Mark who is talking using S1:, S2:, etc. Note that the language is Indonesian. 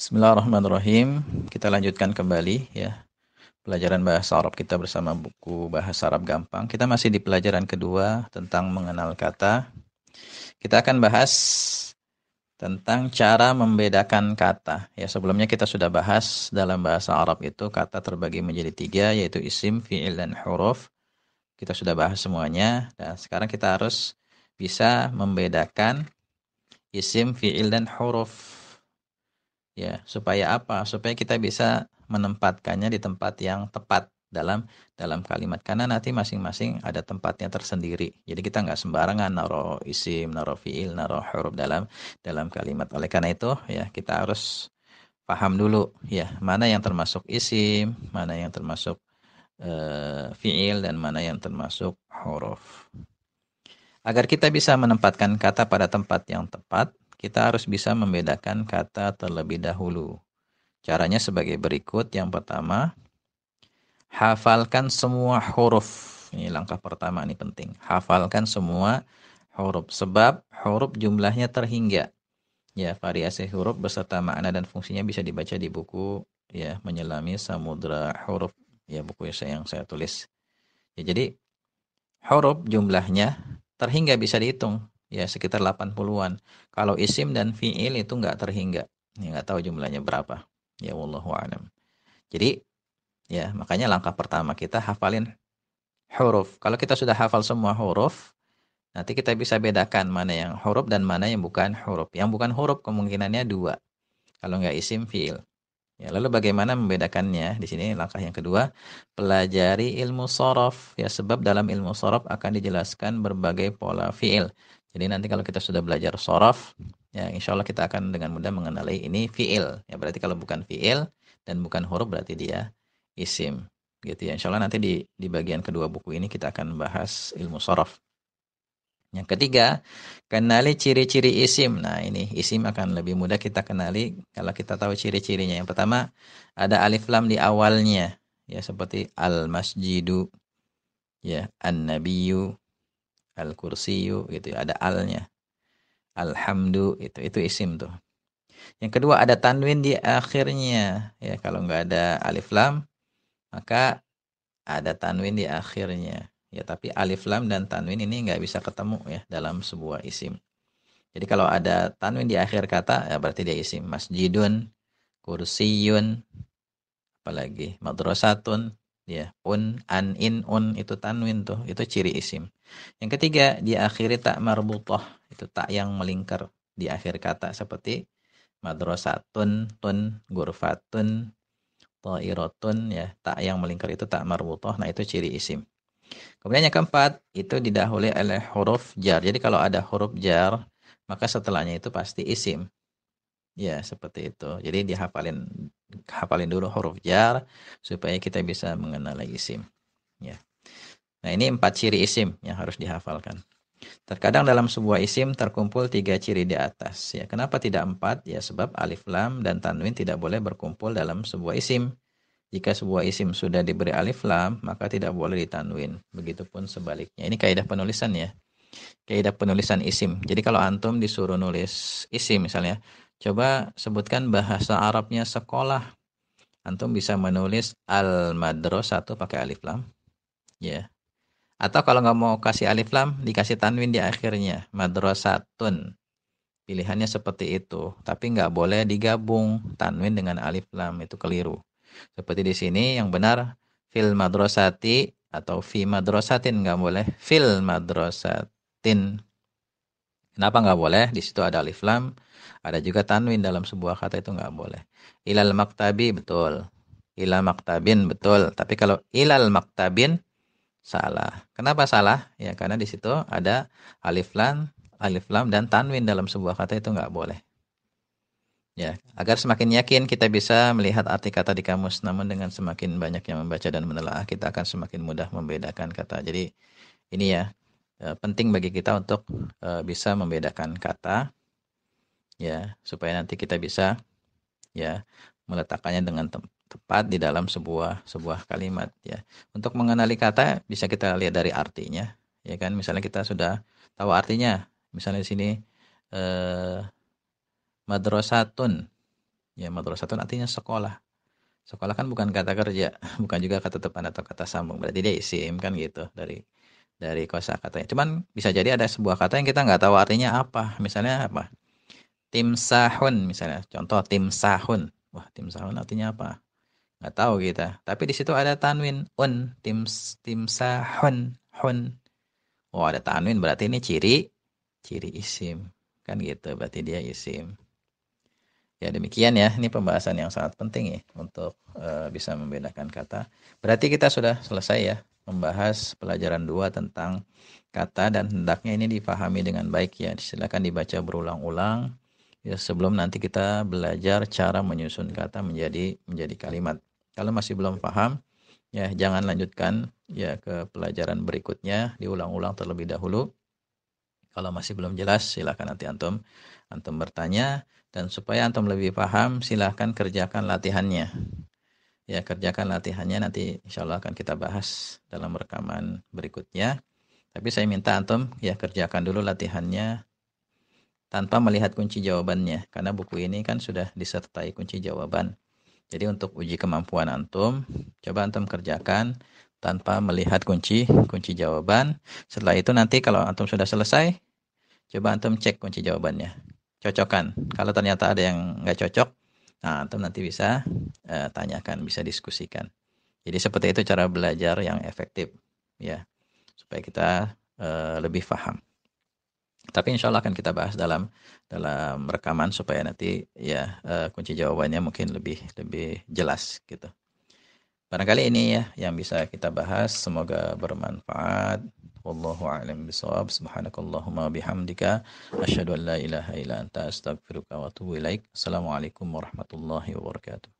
S1: Bismillahirrahmanirrahim. Kita lanjutkan kembali ya pelajaran bahasa Arab kita bersama buku Bahasa Arab Gampang. Kita masih di pelajaran kedua tentang mengenal kata. Kita akan bahas tentang cara membedakan kata. Ya sebelumnya kita sudah bahas dalam bahasa Arab itu kata terbagi menjadi tiga yaitu isim, fiil dan huruf. Kita sudah bahas semuanya dan sekarang kita harus bisa membedakan isim, fiil dan huruf ya supaya apa supaya kita bisa menempatkannya di tempat yang tepat dalam dalam kalimat karena nanti masing-masing ada tempatnya tersendiri jadi kita nggak sembarangan naro isim naro fiil naro huruf dalam dalam kalimat oleh karena itu ya kita harus paham dulu ya mana yang termasuk isim mana yang termasuk uh, fiil dan mana yang termasuk huruf agar kita bisa menempatkan kata pada tempat yang tepat kita harus bisa membedakan kata terlebih dahulu. Caranya sebagai berikut. Yang pertama, hafalkan semua huruf. Ini langkah pertama ini penting. Hafalkan semua huruf sebab huruf jumlahnya terhingga. Ya, variasi huruf beserta makna dan fungsinya bisa dibaca di buku ya menyelami samudra huruf ya buku yang saya tulis. Ya, jadi huruf jumlahnya terhingga bisa dihitung ya sekitar 80-an. Kalau isim dan fiil itu nggak terhingga. Ya nggak tahu jumlahnya berapa. Ya wallahu alam. Jadi ya makanya langkah pertama kita hafalin huruf. Kalau kita sudah hafal semua huruf, nanti kita bisa bedakan mana yang huruf dan mana yang bukan huruf. Yang bukan huruf kemungkinannya dua. Kalau nggak isim fiil. Ya, lalu bagaimana membedakannya? Di sini langkah yang kedua, pelajari ilmu sorof. Ya, sebab dalam ilmu sorof akan dijelaskan berbagai pola fiil. Jadi nanti kalau kita sudah belajar sorof, ya insya Allah kita akan dengan mudah mengenali ini fiil. Ya berarti kalau bukan fiil dan bukan huruf berarti dia isim. Gitu ya. Insya Allah nanti di, di bagian kedua buku ini kita akan bahas ilmu sorof. Yang ketiga, kenali ciri-ciri isim. Nah, ini isim akan lebih mudah kita kenali kalau kita tahu ciri-cirinya. Yang pertama, ada alif lam di awalnya. Ya, seperti al-masjidu, ya, an nabiyu al kursiyu gitu ya, ada alnya alhamdu itu itu isim tuh yang kedua ada tanwin di akhirnya ya kalau nggak ada alif lam maka ada tanwin di akhirnya ya tapi alif lam dan tanwin ini nggak bisa ketemu ya dalam sebuah isim jadi kalau ada tanwin di akhir kata ya berarti dia isim masjidun kursiyun apalagi madrasatun ya un an in un itu tanwin tuh itu ciri isim yang ketiga diakhiri tak marbutoh itu tak yang melingkar di akhir kata seperti madrasatun tun gurfatun ta'irotun ya tak yang melingkar itu tak marbutoh nah itu ciri isim kemudian yang keempat itu didahului oleh huruf jar jadi kalau ada huruf jar maka setelahnya itu pasti isim ya seperti itu jadi dihafalin hafalin dulu huruf jar supaya kita bisa mengenal isim. Ya. Nah ini empat ciri isim yang harus dihafalkan. Terkadang dalam sebuah isim terkumpul tiga ciri di atas. Ya, kenapa tidak empat? Ya sebab alif lam dan tanwin tidak boleh berkumpul dalam sebuah isim. Jika sebuah isim sudah diberi alif lam, maka tidak boleh ditanwin. Begitupun sebaliknya. Ini kaidah penulisan ya. Kaidah penulisan isim. Jadi kalau antum disuruh nulis isim misalnya, coba sebutkan bahasa Arabnya sekolah antum bisa menulis al madros atau pakai alif lam ya atau kalau nggak mau kasih alif lam dikasih tanwin di akhirnya madrosatun. pilihannya seperti itu tapi nggak boleh digabung tanwin dengan alif lam itu keliru seperti di sini yang benar fil madrosati atau fi madrosatin nggak boleh fil madrosatin. kenapa nggak boleh di situ ada alif lam ada juga tanwin dalam sebuah kata itu nggak boleh. Ilal maktabi betul. Ilal maktabin betul. Tapi kalau ilal maktabin salah. Kenapa salah? Ya karena di situ ada alif lam, alif lam dan tanwin dalam sebuah kata itu nggak boleh. Ya, agar semakin yakin kita bisa melihat arti kata di kamus. Namun dengan semakin banyak yang membaca dan menelaah, kita akan semakin mudah membedakan kata. Jadi ini ya eh, penting bagi kita untuk eh, bisa membedakan kata ya supaya nanti kita bisa ya meletakkannya dengan te tepat di dalam sebuah sebuah kalimat ya untuk mengenali kata bisa kita lihat dari artinya ya kan misalnya kita sudah tahu artinya misalnya di sini eh, madrasatun ya madrasatun artinya sekolah sekolah kan bukan kata kerja bukan juga kata depan atau kata sambung berarti dia isim kan gitu dari dari kosa katanya cuman bisa jadi ada sebuah kata yang kita nggak tahu artinya apa misalnya apa Tim sahun misalnya contoh tim sahun wah tim sahun artinya apa nggak tahu kita tapi di situ ada tanwin un tim tim sahun hun wah oh, ada tanwin berarti ini ciri ciri isim kan gitu berarti dia isim ya demikian ya ini pembahasan yang sangat penting ya untuk uh, bisa membedakan kata berarti kita sudah selesai ya membahas pelajaran dua tentang kata dan hendaknya ini dipahami dengan baik ya. Silakan dibaca berulang-ulang ya sebelum nanti kita belajar cara menyusun kata menjadi menjadi kalimat. Kalau masih belum paham, ya jangan lanjutkan ya ke pelajaran berikutnya, diulang-ulang terlebih dahulu. Kalau masih belum jelas, silahkan nanti antum antum bertanya dan supaya antum lebih paham, silahkan kerjakan latihannya. Ya kerjakan latihannya nanti insya Allah akan kita bahas dalam rekaman berikutnya. Tapi saya minta antum ya kerjakan dulu latihannya tanpa melihat kunci jawabannya karena buku ini kan sudah disertai kunci jawaban. Jadi untuk uji kemampuan antum, coba antum kerjakan tanpa melihat kunci kunci jawaban. Setelah itu nanti kalau antum sudah selesai, coba antum cek kunci jawabannya. Cocokkan. Kalau ternyata ada yang nggak cocok, nah antum nanti bisa uh, tanyakan, bisa diskusikan. Jadi seperti itu cara belajar yang efektif, ya, supaya kita uh, lebih paham tapi insya Allah akan kita bahas dalam dalam rekaman supaya nanti ya uh, kunci jawabannya mungkin lebih lebih jelas gitu. Barangkali ini ya yang bisa kita bahas semoga bermanfaat. Wallahu a'lam bishawab. Subhanakallahumma bihamdika asyhadu an la ilaha illa anta astaghfiruka wa atubu ilaik. Assalamualaikum warahmatullahi wabarakatuh.